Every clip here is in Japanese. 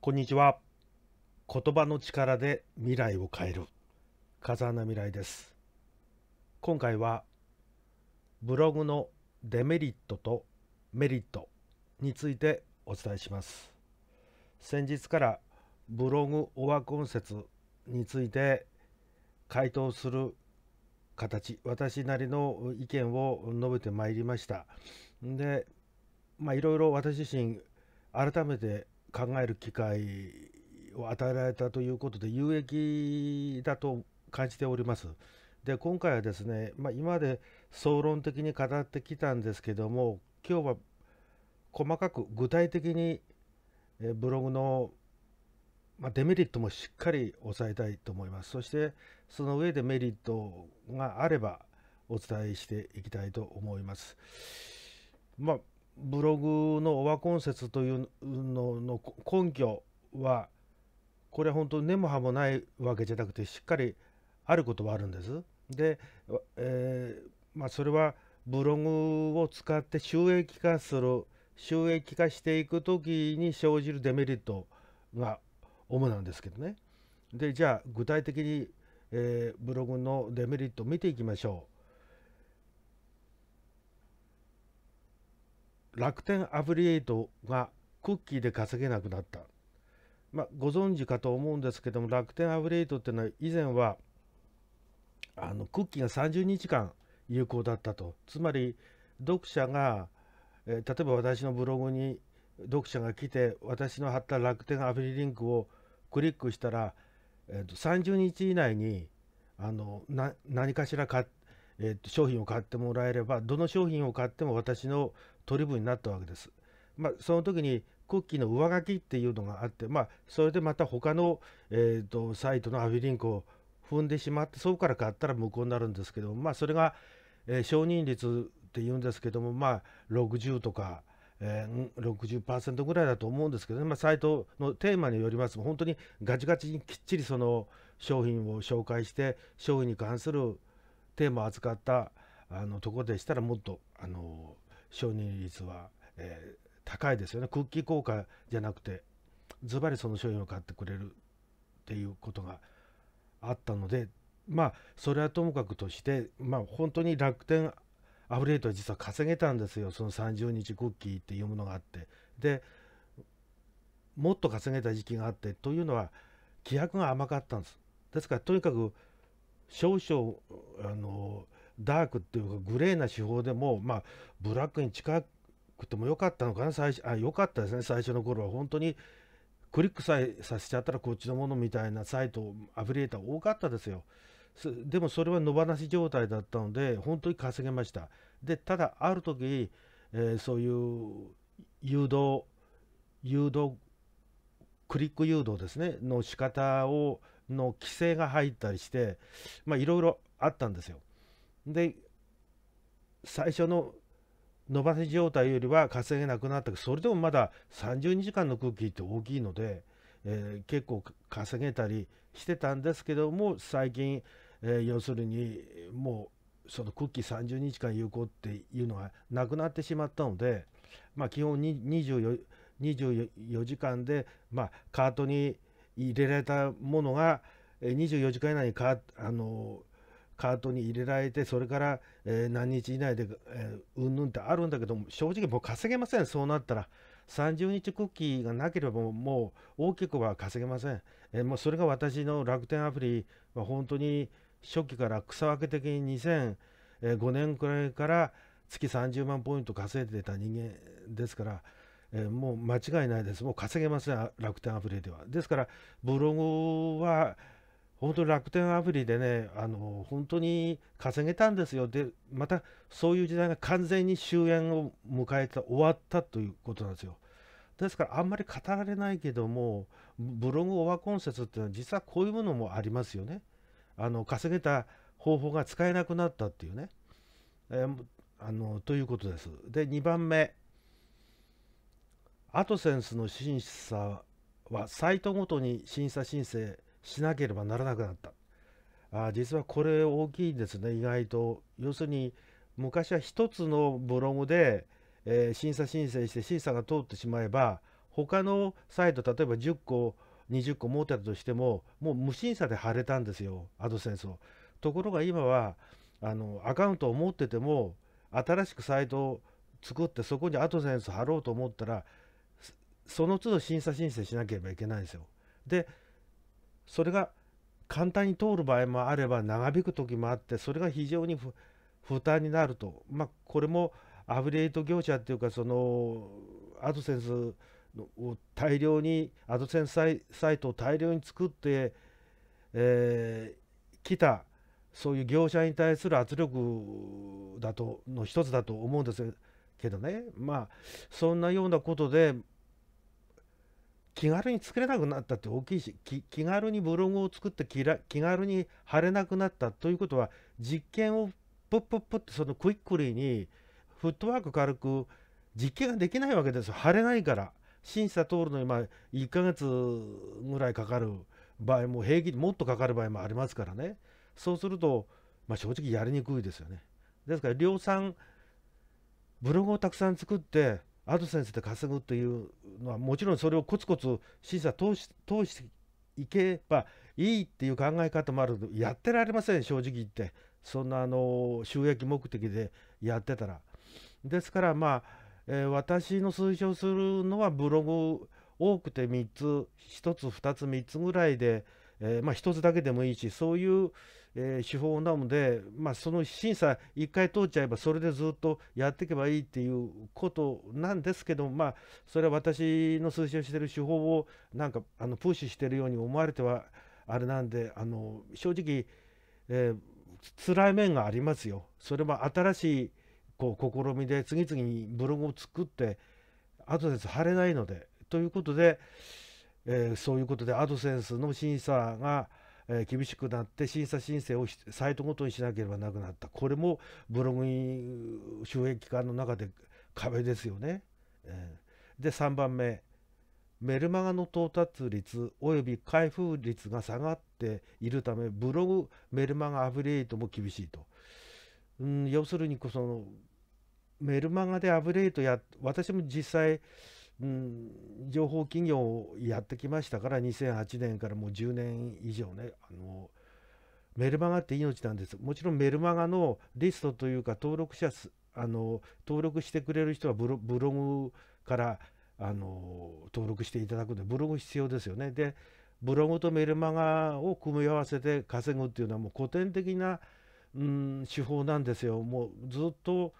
こんにちは。言葉の力で未来を変える。風穴未来です。今回はブログのデメリットとメリットについてお伝えします。先日からブログオワコン説について回答する形私なりの意見を述べてまいりました。でまあいろいろ私自身改めて考える機会を与えられたということで有益だと感じております。で今回はですね、まあ、今まで総論的に語ってきたんですけども今日は細かく具体的にブログのデメリットもしっかり抑えたいと思います。そしてその上でメリットがあればお伝えしていきたいと思います。まあブログのオワコン説というのの根拠はこれ本当根も葉もないわけじゃなくてしっかりあることはあるんです。で、えー、まあ、それはブログを使って収益化する収益化していく時に生じるデメリットが主なんですけどね。でじゃあ具体的に、えー、ブログのデメリットを見ていきましょう。楽天アフリエイトがクッキーで稼げなくなった。まあ、ご存知かと思うんですけども、楽天アブリエイトっていうのは以前はあのクッキーが30日間有効だったと。つまり読者が、えー、例えば私のブログに読者が来て私の貼った楽天アプリリンクをクリックしたら、えー、と30日以内にあの何かしら買ってえー、と商品を買ってもらえればどの商品を買っても私の取り分になったわけです。まあ、その時にクッキーの上書きっていうのがあって、まあ、それでまた他の、えーと、サイトのアフィリンクを踏んでしまってそこから買ったら無効になるんですけども、まあ、それが、えー、承認率っていうんですけども、まあ、60とか、えー、60%ぐらいだと思うんですけど、ね、まあ、サイトのテーマによります本当にガチガチにきっちりその商品を紹介して商品に関するテーマを扱ったあのところでしたらもっとあのー承認率は、えー、高いですよねクッキー効果じゃなくてズバリその商品を買ってくれるっていうことがあったのでまあそれはともかくとしてまあ本当に楽天アフリエトは実は稼げたんですよその30日クッキーっていうものがあってでもっと稼げた時期があってというのは規約が甘かったんですですからとにかく少々あのダークっていうかグレーな手法でも、まあ、ブラックに近くても良かったのかな最初あ良かったですね最初の頃は本当にクリックさえさせちゃったらこっちのものみたいなサイトアフリエーター多かったですよでもそれは野放し状態だったので本当に稼げましたでただある時、えー、そういう誘導誘導クリック誘導ですねの仕方をの規制が入ったりしてまあいろいろあったんですよで最初の伸ばし状態よりは稼げなくなったけどそれでもまだ3 0日間の空気って大きいので、えー、結構稼げたりしてたんですけども最近、えー、要するにもうそのクッキー30日間有効っていうのがなくなってしまったので、まあ、基本24 24時間で、まあ、カートに入れられたものが24時間以内にカあのカートに入れられてそれから、えー、何日以内で、うんぬんってあるんだけども正直もう稼げませんそうなったら30日クッキーがなければもう大きくは稼げません、えー、もうそれが私の楽天アプリは本当に初期から草分け的に2005年くらいから月30万ポイント稼いでた人間ですから、えー、もう間違いないですもう稼げません楽天アプリではですからブログは本当に楽天アプリでね、あの本当に稼げたんですよ。で、またそういう時代が完全に終焉を迎えた、終わったということなんですよ。ですからあんまり語られないけどもブログオワコン説っていうのは実はこういうものもありますよね。あの稼げた方法が使えなくなったっていうね。えー、あのということです。で2番目アトセンスの審査はサイトごとに審査申請しなければならなくなった。あ実はこれ大きいんですね、意外と。要するに、昔は一つのブログで、えー、審査申請して審査が通ってしまえば、他のサイト、例えば10個、20個持ってたとしても、もう無審査で貼れたんですよ、アドセンスを。ところが今は、あのアカウントを持ってても、新しくサイトを作って、そこにアドセンス貼ろうと思ったら、その都度審査申請しなければいけないんですよ。で、それが簡単に通る場合もあれば長引く時もあってそれが非常に負担になると、まあ、これもアフリエイト業者っていうかそのアドセンスを大量にアドセンスサイトを大量に作って、えー、来たそういう業者に対する圧力だとの一つだと思うんですけどねまあそんなようなことで気軽に作れなくなったって大きいし気軽にブログを作って気軽に貼れなくなったということは実験をプップップってそのクイックリーにフットワーク軽く実験ができないわけですよ貼れないから審査通るのにまあ1ヶ月ぐらいかかる場合も平気もっとかかる場合もありますからねそうすると、まあ、正直やりにくいですよねですから量産ブログをたくさん作ってアドセンスで稼ぐというのはもちろんそれをコツコツ審査通し通していけばいいっていう考え方もあるのでやってられません正直言ってそんなあの収益目的でやってたら。ですからまあ、えー、私の推奨するのはブログ多くて3つ1つ2つ3つぐらいで、えー、まあ、1つだけでもいいしそういうえー、手法なので、まあ、その審査1回通っちゃえばそれでずっとやっていけばいいっていうことなんですけど、まあ、それは私の推奨している手法をなんかあのプッシュしているように思われてはあれなんであの正直、えー、辛い面がありますよ。それは新しいこう試みで次々にブログを作ってアドセンス貼れないのでということで、えー、そういうことでアドセンスの審査がえ厳しくなって審査申請をサイトごとにしなければなくなったこれもブログ収益化の中で壁ですよね。えで3番目メルマガの到達率及び開封率が下がっているためブログメルマガアフィリエイトも厳しいと。うん、要するにそのメルマガでアフィリエイトや私も実際情報企業をやってきましたから2008年からもう10年以上ねあのメルマガって命なんですもちろんメルマガのリストというか登録者あの登録してくれる人はブログからあの登録していただくのでブログ必要ですよねでブログとメルマガを組み合わせて稼ぐっていうのはもう古典的な、うん、手法なんですよもうずっと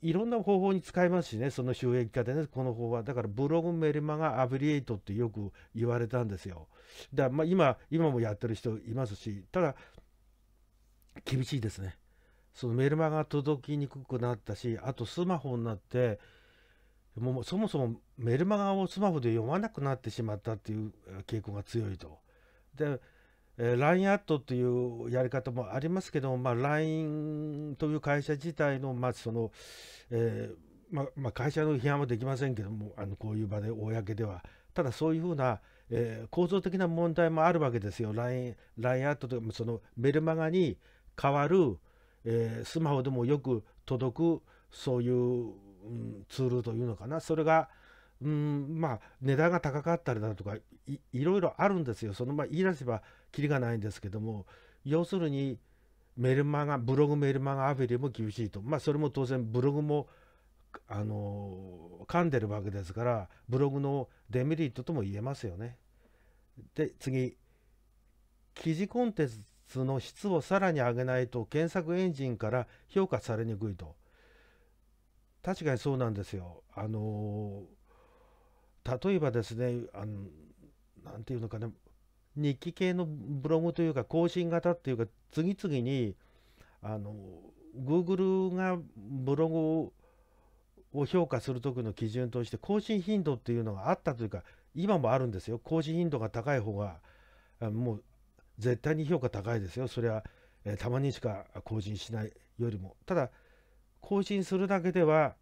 いろんな方法に使えますしね、その収益化でね、この方法は。だからブログメルマガアブリエイトってよく言われたんですよ。だまあ今、今もやってる人いますし、ただ、厳しいですね。そのメルマガが届きにくくなったし、あとスマホになって、もうそもそもメルマガをスマホで読まなくなってしまったっていう傾向が強いと。でえ LINE アットというやり方もありますけどまあ、LINE という会社自体の、まあそのえーまあまあ、会社の批判はできませんけどもあのこういう場で公ではただそういうふうな、えー、構造的な問題もあるわけですよ LINE ラインアットとかそのメルマガに代わる、えー、スマホでもよく届くそういう、うん、ツールというのかなそれが、うんまあ、値段が高かったりだとかいろいろあるんですよそのまま言い出せばきりがないんですけども要するにメルマガブログメルマガアフィリも厳しいと、まあ、それも当然ブログもあの噛んでるわけですからブログのデメリットとも言えますよね。で次記事コンテンツの質をさらに上げないと検索エンジンから評価されにくいと確かにそうなんですよ。あのー例えばですねあのて言うのかな日記系のブログというか更新型っていうか次々にあの Google がブログを評価する時の基準として更新頻度っていうのがあったというか今もあるんですよ更新頻度が高い方がもう絶対に評価高いですよそれはたまにしか更新しないよりもただ更新するだけでは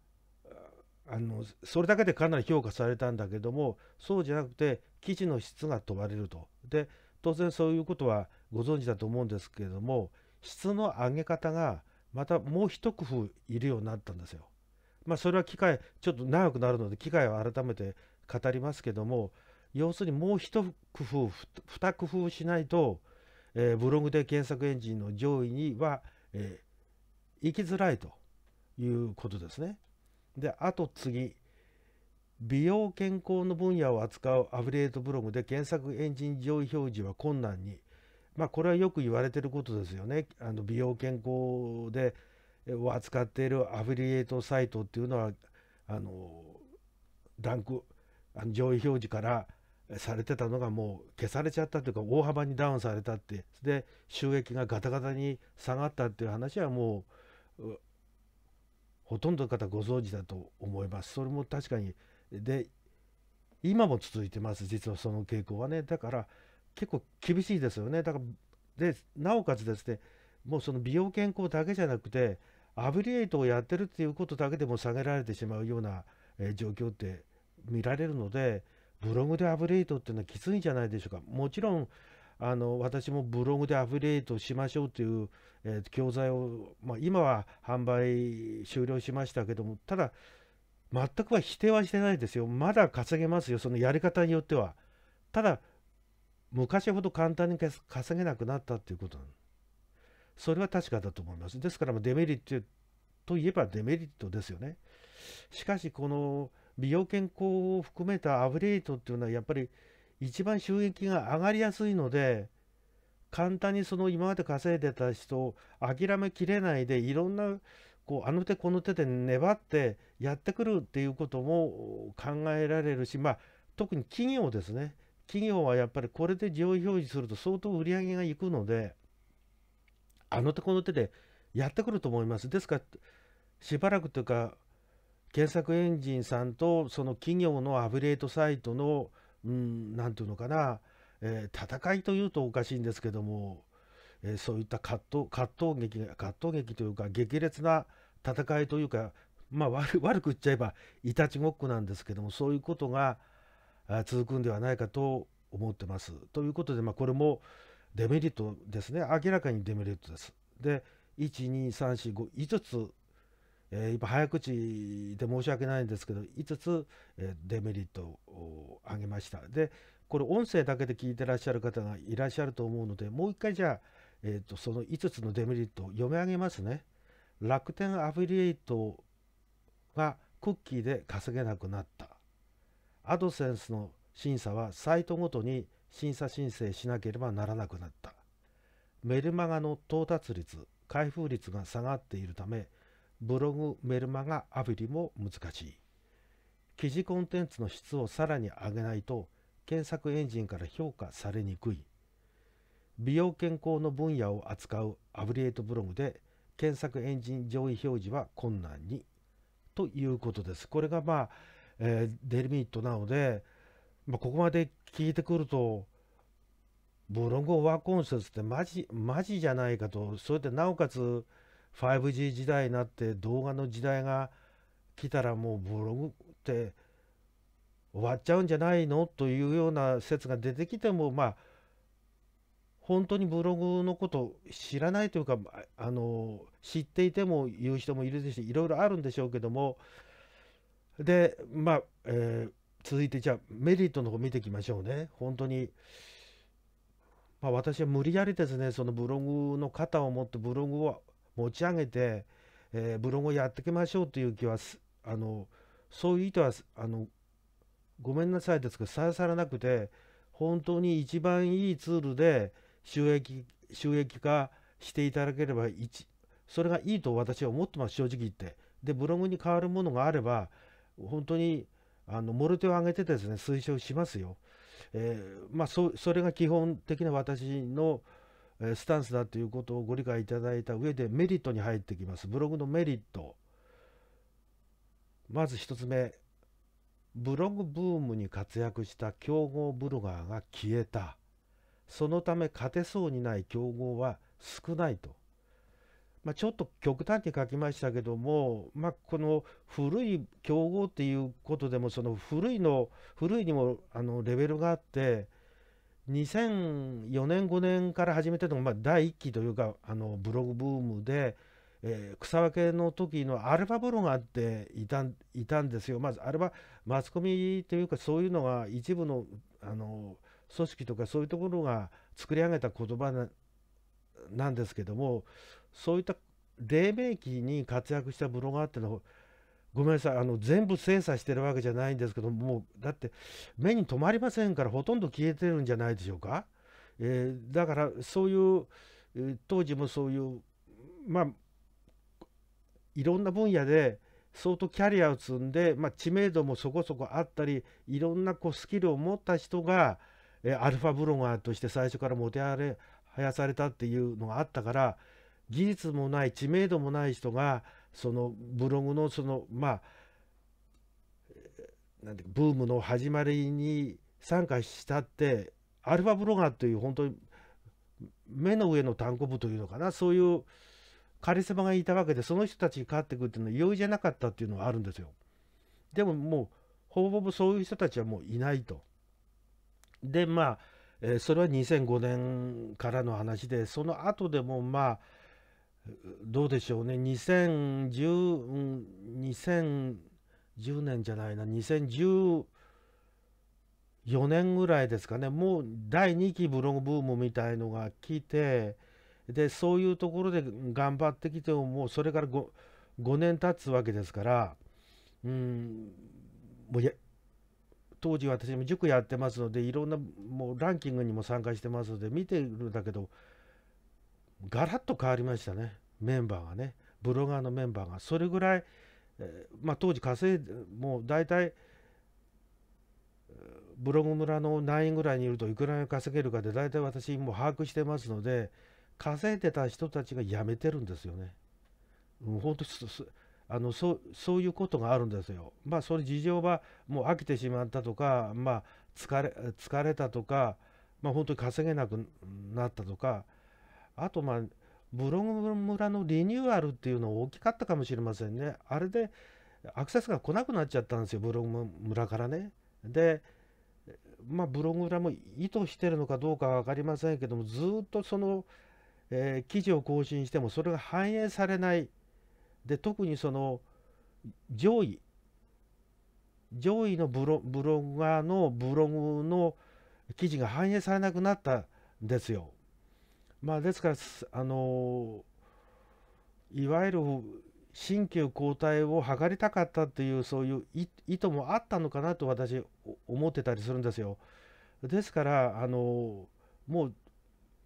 あのそれだけでかなり評価されたんだけどもそうじゃなくて記事の質が問われると。で当然そういうことはご存知だと思うんですけれども質の上げ方がまたもう一工夫いるようになったんですよ。まあそれは機会ちょっと長くなるので機会を改めて語りますけども要するにもう一工夫二工夫しないと、えー、ブログで検索エンジンの上位には、えー、行きづらいということですね。であと次美容健康の分野を扱うアフィリエイトブログで検索エンジン上位表示は困難に、まあ、これはよく言われてることですよねあの美容健康でを扱っているアフィリエイトサイトっていうのはあのランクあの上位表示からされてたのがもう消されちゃったというか大幅にダウンされたってで収益がガタガタに下がったっていう話はもうほとんどの方ご存知だと思います。それも確かにで今も続いてます実はその傾向はねだから結構厳しいですよねだからでなおかつですねもうその美容健康だけじゃなくてアブリエイトをやってるっていうことだけでも下げられてしまうような、え状況って見られるのでブログでアブリエイトっていうのはきついんじゃないでしょうかもちろんあの私もブログでアフィリエイトしましょうという、えー、教材を、まあ、今は販売終了しましたけどもただ全くは否定はしてないですよまだ稼げますよそのやり方によってはただ昔ほど簡単に稼げなくなったっていうことそれは確かだと思いますですからデメリットといえばデメリットですよねしかしこの美容健康を含めたアフィリエイトっていうのはやっぱり一番収益が上がりやすいので簡単にその今まで稼いでた人を諦めきれないでいろんなこうあの手この手で粘ってやってくるっていうことも考えられるしまあ特に企業ですね企業はやっぱりこれで上位表示すると相当売り上げがいくのであの手この手でやってくると思います。ですからしばらくというか検索エンジンさんとその企業のアブレリエイトサイトのうん何て言うのかな、えー、戦いというとおかしいんですけども、えー、そういった葛藤葛藤劇葛藤劇というか激烈な戦いというかまあ悪悪く言っちゃえばいたちごっこなんですけどもそういうことが続くんではないかと思ってます。ということで、まあ、これもデメリットですね明らかにデメリットです。で12345つえー、今早口で申し訳ないんですけど5つ、えデメリットを挙げましたでこれ音声だけで聞いてらっしゃる方がいらっしゃると思うのでもう一回じゃあ、えーと、とその5つのデメリットを読み上げますね楽天アフィリエイトがクッキーで稼げなくなったアドセンスの審査はサイトごとに審査申請しなければならなくなったメルマガの到達率開封率が下がっているためブログ、メルマガ、アプリも難しい。記事コンテンツの質をさらに上げないと検索エンジンから評価されにくい。美容健康の分野を扱うアブリエイトブログで検索エンジン上位表示は困難に。ということです。これがまあ、えー、デリミットなので、まあ、ここまで聞いてくると、ブログをワコンセスってマジ、マジじゃないかと、それでなおかつ、5G 時代になって動画の時代が来たらもうブログって終わっちゃうんじゃないのというような説が出てきてもまあ本当にブログのこと知らないというかあの知っていても言う人もいるでしいろいろあるんでしょうけどもでまあ、えー、続いてじゃあメリットの方見ていきましょうね本当に、まあ、私は無理やりですねそのブログの肩を持ってブログを持ち上げて、えー、ブログをやっていきましょうという気はあのそういう意図はあのごめんなさいですけどさらさらなくて本当に一番いいツールで収益収益化していただければそれがいいと私は思ってます正直言って。でブログに変わるものがあれば本当にあのモルテを上げてですね推奨しますよ。えー、まあ、それが基本的な私のスタンスだということをご理解いただいた上でメリットに入ってきます。ブログのメリット。まず1つ目、ブログブームに活躍した競合ブロガーが消えた。そのため勝てそうにない競合は少ないと。まあ、ちょっと極端に書きましたけども、まあ、この古い競合っていうことでもその古いの古いにもあのレベルがあって2004年5年から始めてのが、まあ、第1期というかあのブログブームで、えー、草分けの時のアルファブロがあっていたいたんですよ。まずアルファマスコミというかそういうのが一部のあの組織とかそういうところが作り上げた言葉ななんですけどもそういった黎明期に活躍したブロガーっていうのはごめんなさいあの全部精査してるわけじゃないんですけどもうだって目に留まりませんからほとんど消えてるんじゃないでしょうか、えー、だからそういう当時もそういうまあいろんな分野で相当キャリアを積んで、まあ、知名度もそこそこあったりいろんなこうスキルを持った人が、えー、アルファブロガーとして最初からもてはやされたっていうのがあったから技術もない知名度もない人がそのブログのそのまあなんてブームの始まりに参加したってアルファブロガーという本当に目の上の単行部というのかなそういうカリスマがいたわけでその人たちに勝っていくっていうのは容易じゃなかったっていうのはあるんですよ。でももうほぼほぼそういう人たちはもういないと。でまあ、えー、それは2005年からの話でその後でもまあどうでしょうね2010 2010年じゃないな2014年ぐらいですかねもう第2期ブログブームみたいのが来てでそういうところで頑張ってきてももうそれから 5, 5年経つわけですからうんもう当時私も塾やってますのでいろんなもうランキングにも参加してますので見てるんだけどガラッと変わりましたねメンバーがねブロガーのメンバーがそれぐらい、えー、まあ、当時稼いでもう大体ブログ村の何位ぐらいにいるといくら稼げるかで大体私もう把握してますので稼いでた人たちが辞めてるんですよね。うん、本当あのそうそういうことがあるんですよ。まあそれ事情はもう飽きてしまったとか、まあ、疲れ疲れたとか、まあ、本当に稼げなくなったとかあとまあブログ村のリニューアルっていうの大きかったかもしれませんねあれでアクセスが来なくなっちゃったんですよブログ村からねでまあブログ村も意図してるのかどうかは分かりませんけどもずっとその、えー、記事を更新してもそれが反映されないで特にその上位上位のブロブロガーのブログの記事が反映されなくなったんですよ。まあ、ですから、あのいわゆる新旧交代を図りたかったというそういう意図もあったのかなと私思ってたりするんですよ。ですからあのもう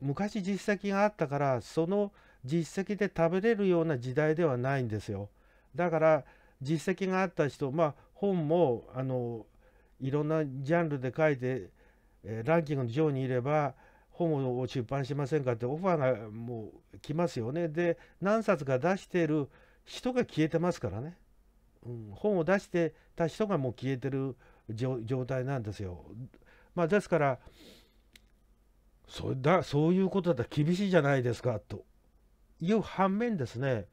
昔実績があったからその実績で食べれるような時代ではないんですよ。だから実績があった人まあ本もあのいろんなジャンルで書いて、えランキングの上にいれば本を出版しませんかってオファーがもう来ますよね。で、何冊か出してる人が消えてますからね。うん、本を出してた人がもう消えてる状態なんですよ。まあ、ですから、そだそういうことだったら厳しいじゃないですかという反面ですね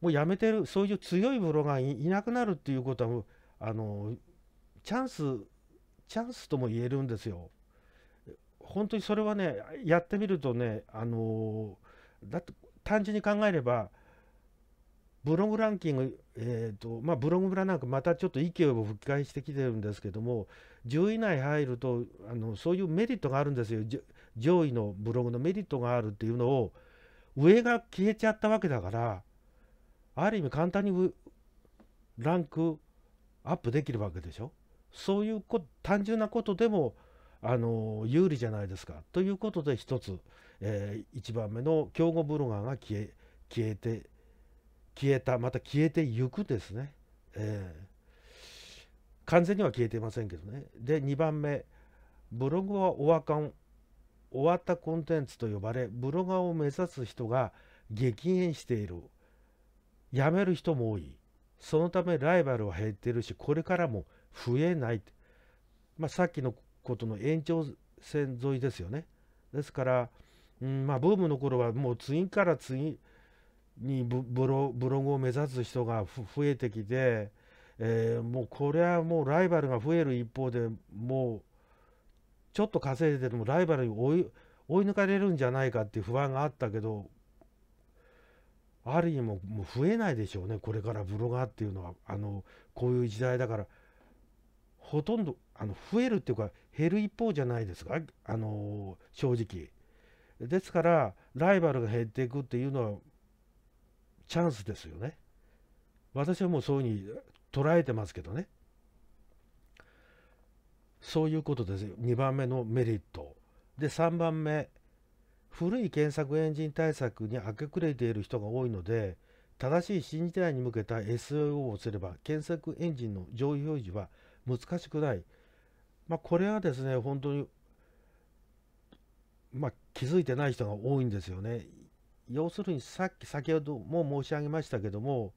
もうやめてるそういう強いブロガーいなくなるっていうことはあのチャンスチャンスとも言えるんですよ。本当にそれはねやってみるとねあのー、だって単純に考えればブログランキング、えーとまあ、ブログラなんかまたちょっと勢いを吹き返してきてるんですけども10位以内入るとあのそういうメリットがあるんですよ上位のブログのメリットがあるっていうのを上が消えちゃったわけだからある意味簡単にランクアップできるわけでしょそういう単純なことでもあの有利じゃないですか。ということで一つ、えー、1番目の競合ブロガーが消え消えて消えたまた消えてゆくですね、えー、完全には消えていませんけどね。で2番目ブログはオワコン終わったコンテンツと呼ばれブロガーを目指す人が激減している辞める人も多いそのためライバルは減っているしこれからも増えない、まあ、さっきのことの延長線沿いですよね。ですから、うんまあ、ブームの頃はもう次から次にブログを目指す人が増えてきて、えー、もうこれはもうライバルが増える一方でもうちょっと稼いでてもライバルに追い追い抜かれるんじゃないかっていう不安があったけどある意味ももう増えないでしょうねこれからブロガーっていうのはあのこういう時代だからほとんどあの増えるっていうか減る一方じゃないですか、あのー、正直。ですからライバルが減っていくっていうのはチャンスですよね。私はもうそういうふうに捉えてますけどね。そういうことですよ。2番目のメリット。で、3番目。古い検索エンジン対策に明け暮れている人が多いので、正しい新時代に向けた SEO をすれば、検索エンジンの上位表示は難しくない。まあ、これはですね、本当に、まあ、気づいてない人が多いんですよね。要するにさっき先ほども申し上げましたけども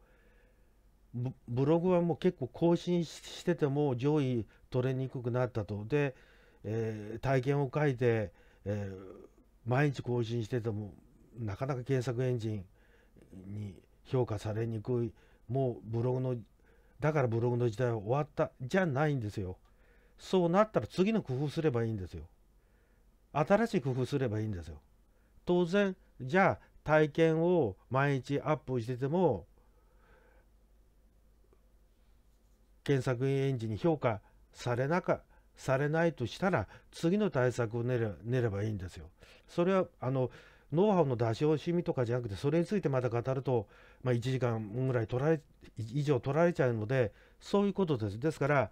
ブログはもう結構更新してても上位取れにくくなったとで、えー、体験を書いて、えー、毎日更新しててもなかなか検索エンジンに評価されにくいもうブログのだからブログの時代は終わったじゃないんですよ。そうなったら次の工夫すればいいんですよ。新しい工夫すればいいんですよ。当然、じゃあ体験を毎日アップしてても、検索エンジンに評価されなか、されないとしたら、次の対策を練ればいいんですよ。それは、あの、ノウハウの出し惜しみとかじゃなくて、それについてまた語ると、まあ、1時間ぐらい取られ以上取られちゃうので、そういうことです。ですから、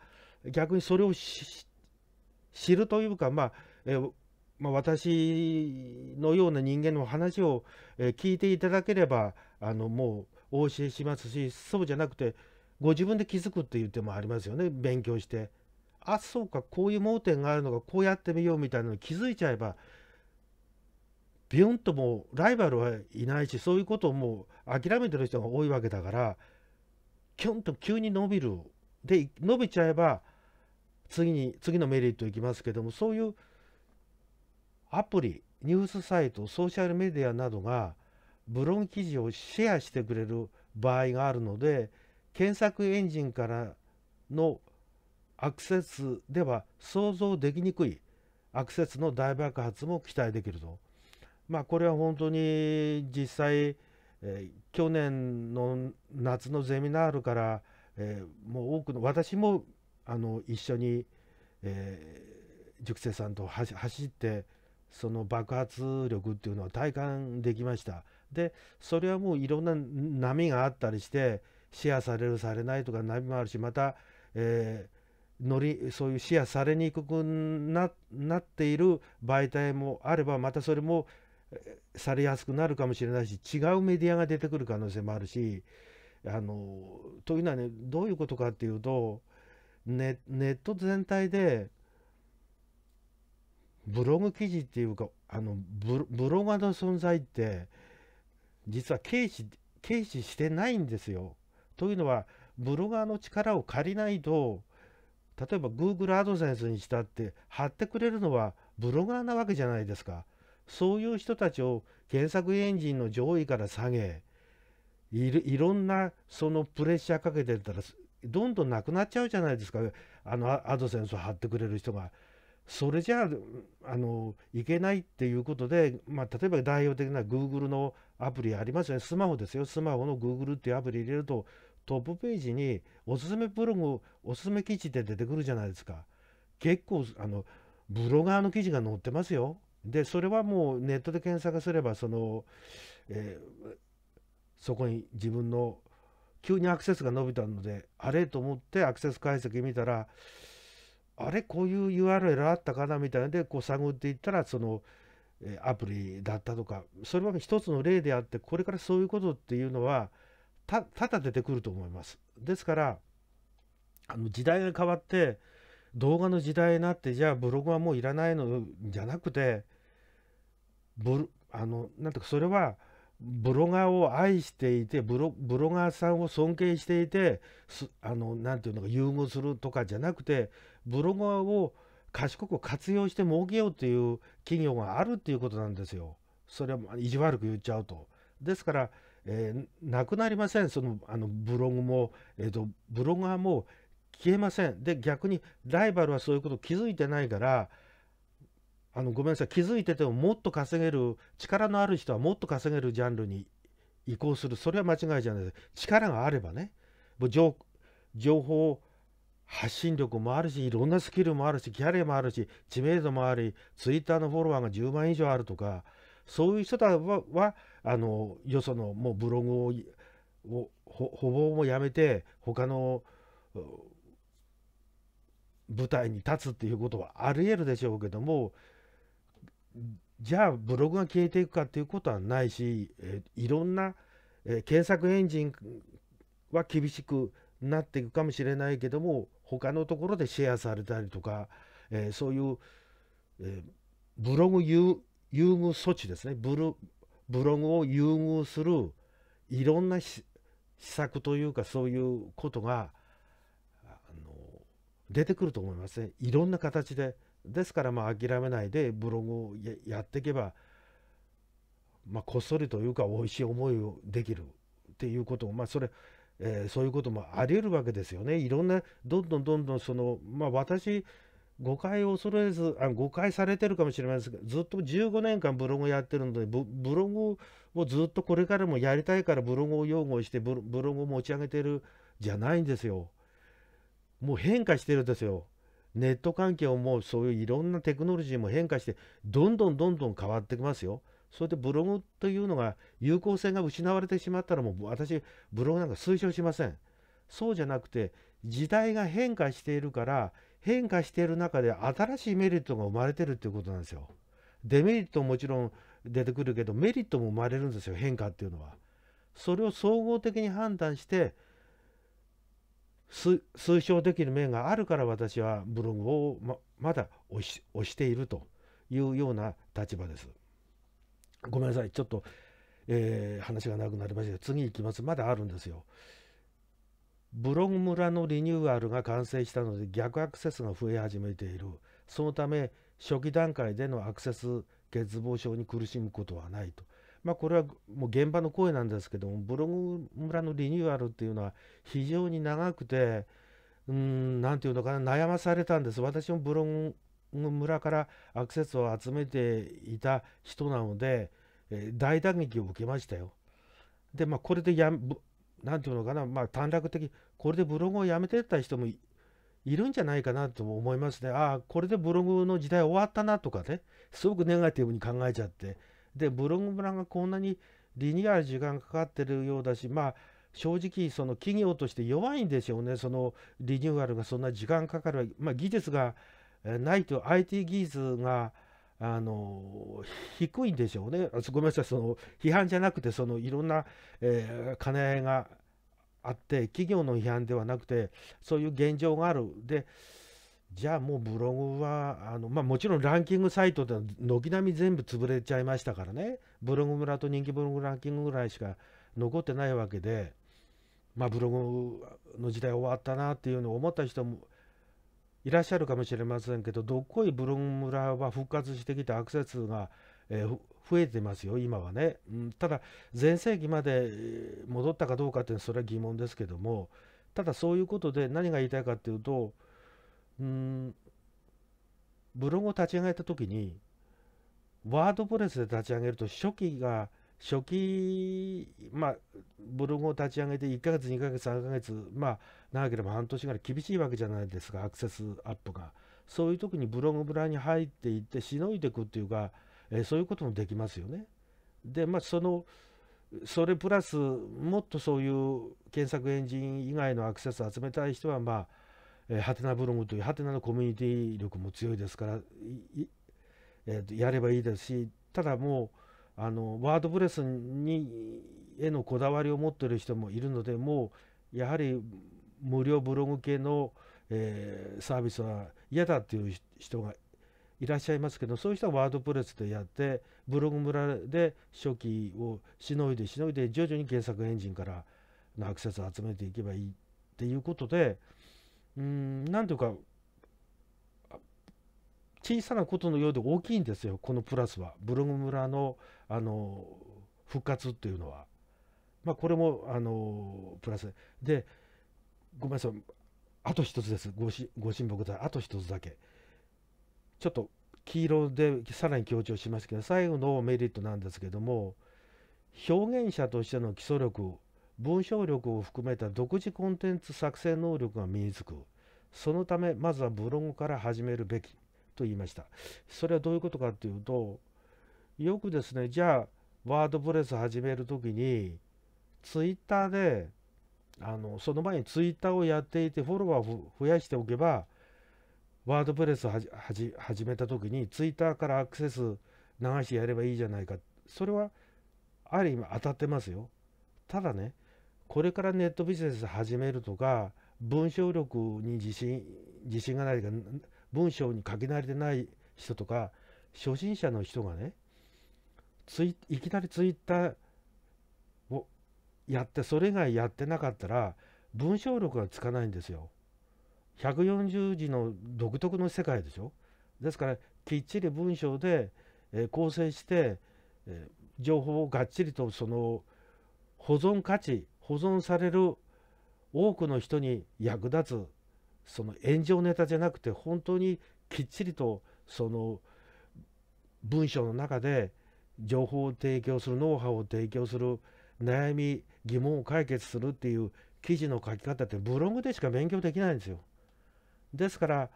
逆にそれを知るというか、まあえまあ、私のような人間の話を、え聞いていただければ、あのもうお教えしますし、そうじゃなくて、ご自分で気づくっていう手もありますよね、勉強して。あそうかこういう盲点があるのがこうやってみようみたいなのに気づいちゃえばビュンともライバルはいないしそういうことをもう諦めてる人が多いわけだからキュンと急に伸びるで伸びちゃえば次に次のメリットいきますけどもそういうアプリニュースサイトソーシャルメディアなどがブログ記事をシェアしてくれる場合があるので検索エンジンからのアクセスでは想像できにくいアクセスの大爆発も期待できるとまあ、これは本当に実際、えー、去年の夏のゼミナールから、えー、もう多くの私もあの一緒に、えー、塾生さんと走ってその爆発力っていうのは体感できました。でそれはもういろんな波があったりしてシェアされるされないとか波もあるしまた、えー、乗りそういうシェアされにくくなっている媒体もあればまたそれもされやすくなるかもしれないし違うメディアが出てくる可能性もあるしあのというのはねどういうことかっていうとネネット全体でブログ記事っていうかあのブブロガーの存在って実は軽視軽視してないんですよ。というのはブロガーの力を借りないと例えば Google アドセンスにしたって貼ってくれるのはブロガーなわけじゃないですか。そういう人たちを検索エンジンの上位から下げいるいろんなそのプレッシャーかけてたらどんどんなくなっちゃうじゃないですかあのアドセンスを貼ってくれる人が。それじゃああのいけないっていうことで、まあ、例えば代表的なグーグルのアプリありますよねスマホですよスマホのグーグルっていうアプリ入れるとトップページにおすすめブログおすすめ記事って出てくるじゃないですか結構あのブロガーの記事が載ってますよでそれはもうネットで検索すればその、えー、そこに自分の急にアクセスが伸びたのであれと思ってアクセス解析見たらあれこういう URL あったかなみたいなでこう探っていったらそのアプリだったとかそれは一つの例であってこれからそういうことっていうのはただ出てくると思います。ですからあの時代が変わって動画の時代になってじゃあブログはもういらないのじゃなくてブあのなんていうかそれはブロガーを愛していてブロブロガーさんを尊敬していてすあのなんていうのか優遇するとかじゃなくてブロガーを賢く活用して儲けようという企業があるっていうことなんですよ。それは意地悪く言っちゃうと。ですから、えー、なくなりませんそのあのブログも、えーと、ブロガーも消えません。で逆にライバルはそういうこと気づいてないからあのごめんなさい気づいててももっと稼げる力のある人はもっと稼げるジャンルに移行するそれは間違いじゃないです力があればね情情報発信力もあるしいろんなスキルもあるしキャリアもあるし知名度もありツイッターのフォロワーが10万以上あるとかそういう人たははあのよそのもうブログをほほぼもやめて他の舞台に立つっていうことはありえるでしょうけどもじゃあブログが消えていくかっていうことはないし、えいろんな、え検索エンジンは厳しくなっていくかもしれないけども他のところでシェアされたりとか、えー、そういう、えー、ブログ優遇措置ですねブログを優遇するいろんな施策というかそういうことが出てくると思いますねいろんな形でですからまあ諦めないでブログをやっていけば、まあ、こっそりというか美味しい思いをできるっていうことも、まあそれ、えー、そういうこともあり得るわけですよね。いろんなどんどんどんどんそのまあ私誤解を恐れずあ誤解されてるかもしれませんがずっと15年間ブログやってるのでブログをずっとこれからもやりたいからブログを擁護してブログを持ち上げてるじゃないんですよ。もう変化してるんですよ。ネット環境もうそういういろんなテクノロジーも変化してどんどんどんどん変わってきますよ。それでブログというのが有効性が失われてしまったらもう私ブログなんか推奨しません。そうじゃなくて時代が変化しているから変化している中で新しいメリットが生まれてるっていうことなんですよ。デメリットももちろん出てくるけどメリットも生まれるんですよ変化っていうのは。それを総合的に判断して推奨できる面があるから私はブログをままだ推し推しているというような立場です。ごめんなさいちょっと、えー、話がなくなりました次行きますまだあるんですよ。ブログ村のリニューアルが完成したので逆アクセスが増え始めているそのため初期段階でのアクセス欠乏症に苦しむことはないとまあ、これはもう現場の声なんですけどもブログ村のリニューアルっていうのは非常に長くてうん何て言うのかな悩まされたんです私もブログ村からアクセスを集めていた人なので、えー、大打撃を受けましたよ。でまあこれでや何て言うのかなまあ短絡的これでブログをやめてった人もいるんじゃないかなと思いますね。ああこれでブログの時代終わったなとかねすごくネガティブに考えちゃって。でブログランがこんなにリニューアル時間かかってるようだしまあ正直その企業として弱いんでしょうねそのリニューアルがそんな時間かかる、まあ、技術がないと IT 技術があの低いんでしょうねごめんなさいその批判じゃなくてそのいろんな、えー、兼ね合いがあって企業の批判ではなくてそういう現状があるでじゃあもうブログはあの、まあ、もちろんランキングサイトで軒並み全部潰れちゃいましたからねブログ村と人気ブログランキングぐらいしか残ってないわけで、まあ、ブログの時代終わったなっていうのを思った人もいらっしゃるかもしれませんけどどっこいブログ村は復活してきてアクセスが、えー、増えてますよ今はね、うん、ただ全盛期まで戻ったかどうかってそれは疑問ですけどもただそういうことで何が言いたいかっていうとうんブログを立ち上げた時にワードプレスで立ち上げると初期が初期、まあ、ブログを立ち上げて1ヶ月、2ヶ月、3ヶ月、まあ、長ければ半年ぐらい厳しいわけじゃないですか、アクセスアップが。そういう時にブログ村に入っていって、しのいでいくっていうか、えー、そういうこともできますよね。で、まあ、その、それプラス、もっとそういう検索エンジン以外のアクセスを集めたい人は、まあ、えハテナブログというハテナのコミュニティ力も強いですから、えー、やればいいですしただもうあのワードプレスにへのこだわりを持ってる人もいるのでもうやはり無料ブログ系の、えー、サービスは嫌だっていう人がいらっしゃいますけどそういう人はワードプレスでやってブログ村で初期をしのいでしのいで徐々に検索エンジンからのアクセスを集めていけばいいっていうことでうん、なんていうか、小さなことのようで大きいんですよ、このプラスは。ブログ村のあの復活っていうのは。まあ、これもあのプラスで、ごめんなさい、あと一つです、ごしご神木だ、あと一つだけ。ちょっと黄色でさらに強調しますけど、最後のメリットなんですけども、表現者としての基礎力文章力を含めた独自コンテンツ作成能力が身につくそのためまずはブログから始めるべきと言いましたそれはどういうことかっていうとよくですねじゃあワードプレス始める時にツイッターであのその前にツイッターをやっていてフォロワーを増やしておけばワードプレスはじ始めた時にツイッターからアクセス流してやればいいじゃないかそれはある意味当たってますよただねこれからネットビジネス始めるとか文章力に自信自信がないとか文章に書き慣れてない人とか初心者の人がねツイいきなりツイッターをやってそれ以外やってなかったら文章力がつかないんですよ。140字の独特の世界でしょ。ですからきっちり文章で、え構成して、え情報をがっちりとその保存価値保存される多くの人に役立つその炎上ネタじゃなくて本当にきっちりとその文章の中で情報を提供するノウハウを提供する悩み疑問を解決するっていう記事の書き方ってブログでしか勉強できないんですよ。ですから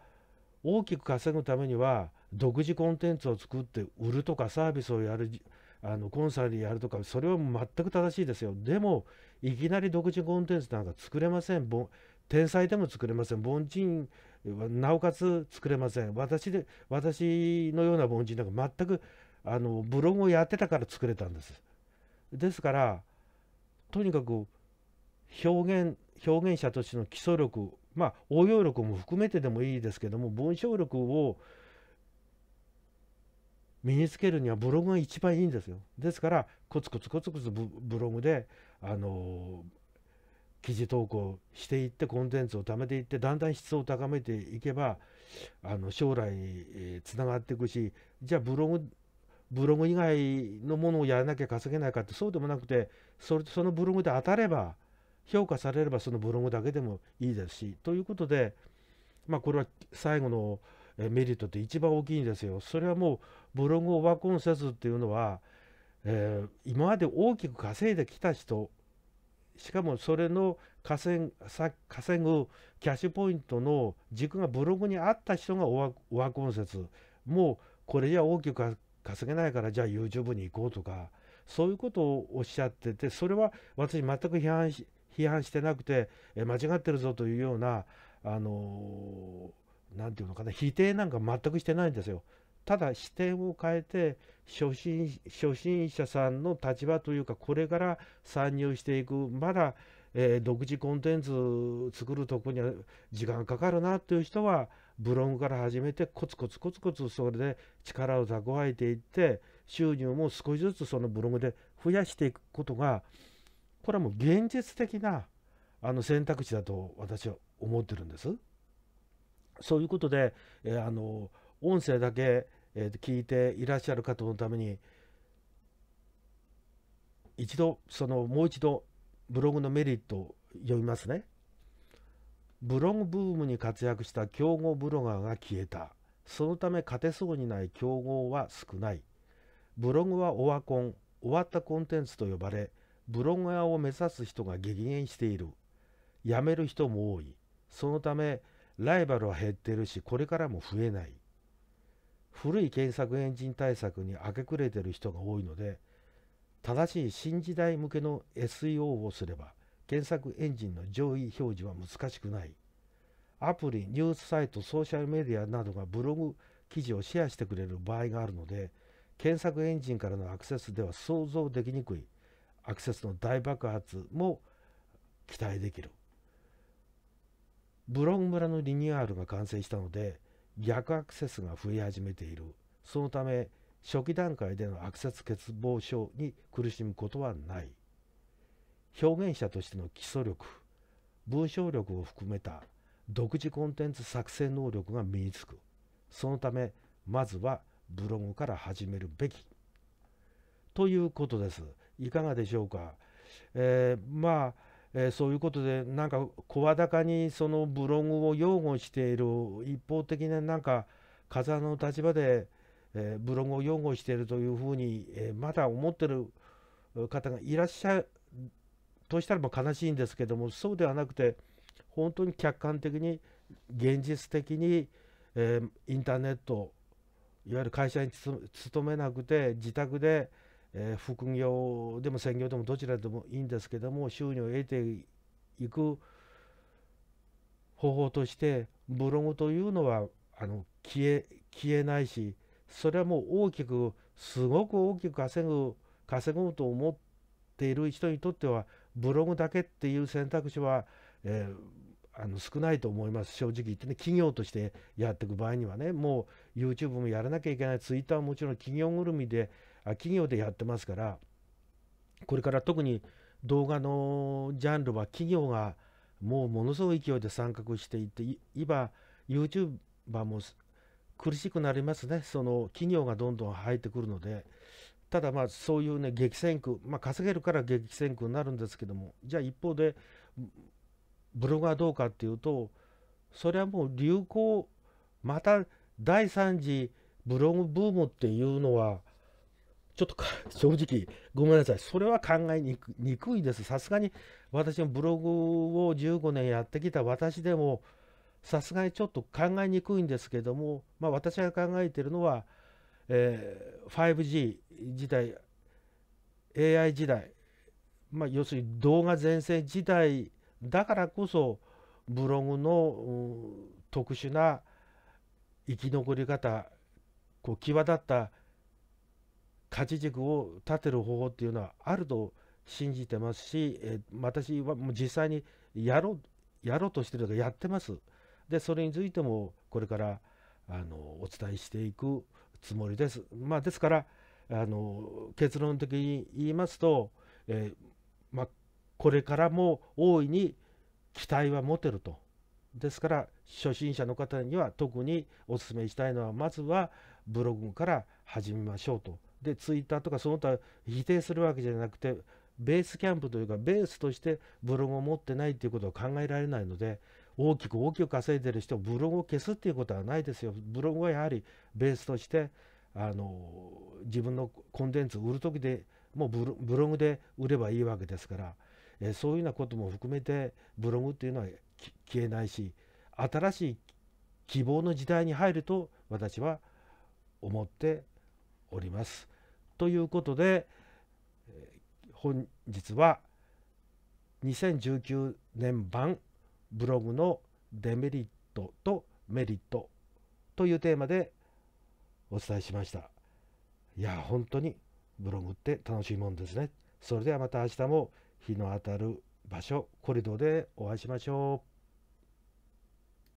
大きく稼ぐためには独自コンテンツを作って売るとかサービスをやるあのコンサルやるとかそれは全く正しいですよでもいきなり独自コンテンツなんか作れません天才でも作れません凡人はなおかつ作れません私で私のような凡人なんか全くあのブログをやってたから作れたんですですからとにかく表現表現者としての基礎力まあ応用力も含めてでもいいですけども文章力を身につけるにはブログが一番いいんですよ。ですからコツコツコツコツブログであの記事投稿していってコンテンツを貯めていってだんだん質を高めていけばあの将来つながっていくしじゃあブログブログ以外のものをやらなきゃ稼げないかってそうでもなくてそれそのブログで当たれば評価されればそのブログだけでもいいですしということでまあこれは最後のメリットって一番大きいんですよ。それはもうブログオバコン説っていうのは、えー、今まで大きく稼いできた人しかもそれの稼ぐ稼ぐキャッシュポイントの軸がブログにあった人がオワコン説もうこれじゃ大きく稼げないからじゃあ YouTube に行こうとかそういうことをおっしゃっててそれは私全く批判し批判してなくてえ間違ってるぞというようなあの何、ー、て言うのかな否定なんか全くしてないんですよ。ただ視点を変えて初心初心者さんの立場というかこれから参入していくまだ、えー、独自コンテンツ作るとこには時間かかるなという人はブログから始めてコツコツコツコツそれで力を蓄えていって収入も少しずつそのブログで増やしていくことがこれはもう現実的なあの選択肢だと私は思ってるんです。そういうことで、えー、あの音声だけ、えー、聞いていらっしゃる方のために一度そのもう一度ブログのメリットを読みますね。ブログブームに活躍した競合ブロガーが消えた。そのため勝てそうにない競合は少ない。ブログはオワコン、終わったコンテンツと呼ばれ、ブロガーを目指す人が激減している。辞める人も多い。そのため、ライバルは減ってるし、これからも増えない。古い検索エンジン対策に明け暮れてる人が多いので正しい新時代向けの SEO をすれば検索エンジンの上位表示は難しくないアプリニュースサイトソーシャルメディアなどがブログ記事をシェアしてくれる場合があるので検索エンジンからのアクセスでは想像できにくいアクセスの大爆発も期待できるブログ村のリニューアルが完成したので逆アクセスが増え始めているそのため初期段階でのアクセス欠乏症に苦しむことはない表現者としての基礎力文章力を含めた独自コンテンツ作成能力が身につくそのためまずはブログから始めるべきということですいかがでしょうか、えー、まあえー、そういうことでなんか声高にそのブログを擁護している一方的ななんか風の立場で、えー、ブログを擁護しているというふうに、えー、まだ思ってる方がいらっしゃるとしたらば悲しいんですけどもそうではなくて本当に客観的に現実的に、えインターネットいわゆる会社に勤めなくて自宅で、えー、副業でも専業でもどちらでもいいんですけども収入を得ていく方法としてブログというのはあの消え消えないしそれはもう大きくすごく大きく稼ぐ稼ごうと思っている人にとってはブログだけっていう選択肢は、えー、あの少ないと思います正直言ってね企業としてやっていく場合にはねもう YouTube もやらなきゃいけない Twitter ももちろん企業ぐるみで企業でやってますからこれから特に動画のジャンルは企業がもうものすごい勢いで参画していて今 YouTuber も苦しくなりますねその企業がどんどん入ってくるのでただまあそういうね激戦区、まあ、稼げるから激戦区になるんですけどもじゃあ一方でブログはどうかっていうとそれはもう流行また第3次ブログブームっていうのはちょっと正直、ごめんなさい、それは考えにくいです。さすがに私のブログを15年やってきた私でも、さすがにちょっと考えにくいんですけども、まあ、私が考えてるのは、えー、5G 時代、AI 時代、まあ、要するに動画全盛時代だからこそ、ブログの特殊な生き残り方、こう際立った勝ち軸を立てる方法っていうのはあると信じてますし、え私はもう実際にやろうやろうとしてるのがやってます。でそれについてもこれからあのお伝えしていくつもりです。まあ、ですからあの結論的に言いますと、えー、まあ、これからも大いに期待は持てると。ですから初心者の方には特にお勧めしたいのはまずはブログから始めましょうと。でツイッターとかその他否定するわけじゃなくてベースキャンプというかベースとしてブログを持ってないっていうことは考えられないので大きく大きく稼いでる人ブログを消すっていうことはないですよブログはやはりベースとしてあの自分のコンテンツを売る時でもうブログで売ればいいわけですからえそういうようなことも含めてブログっていうのは消えないし新しい希望の時代に入ると私は思っております。ということで本日は2019年版ブログのデメリットとメリットというテーマでお伝えしました。いや本当にブログって楽しいもんですね。それではまた明日も日の当たる場所コリドでお会いしましょう。